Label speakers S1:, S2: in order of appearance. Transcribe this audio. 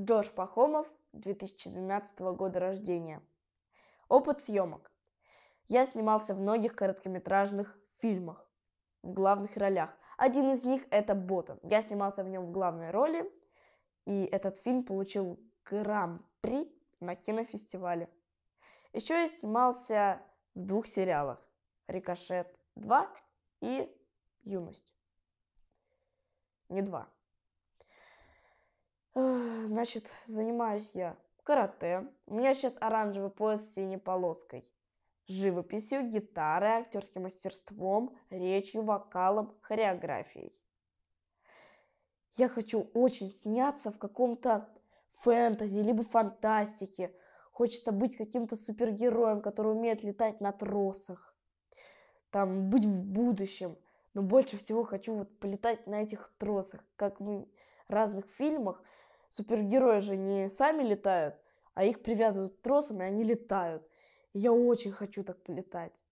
S1: Джош Пахомов, 2012 года рождения. Опыт съемок. Я снимался в многих короткометражных фильмах в главных ролях. Один из них это Ботан. Я снимался в нем в главной роли, и этот фильм получил гран-при на кинофестивале. Еще я снимался в двух сериалах «Рикошет 2» и «Юность». Не два. Значит, занимаюсь я карате. У меня сейчас оранжевый пояс с синей полоской. Живописью, гитарой, актерским мастерством, речью, вокалом, хореографией. Я хочу очень сняться в каком-то фэнтези, либо фантастике. Хочется быть каким-то супергероем, который умеет летать на тросах. Там, быть в будущем. Но больше всего хочу вот полетать на этих тросах, как в разных фильмах – супергерои же не сами летают, а их привязывают тросом, и они летают. Я очень хочу так полетать.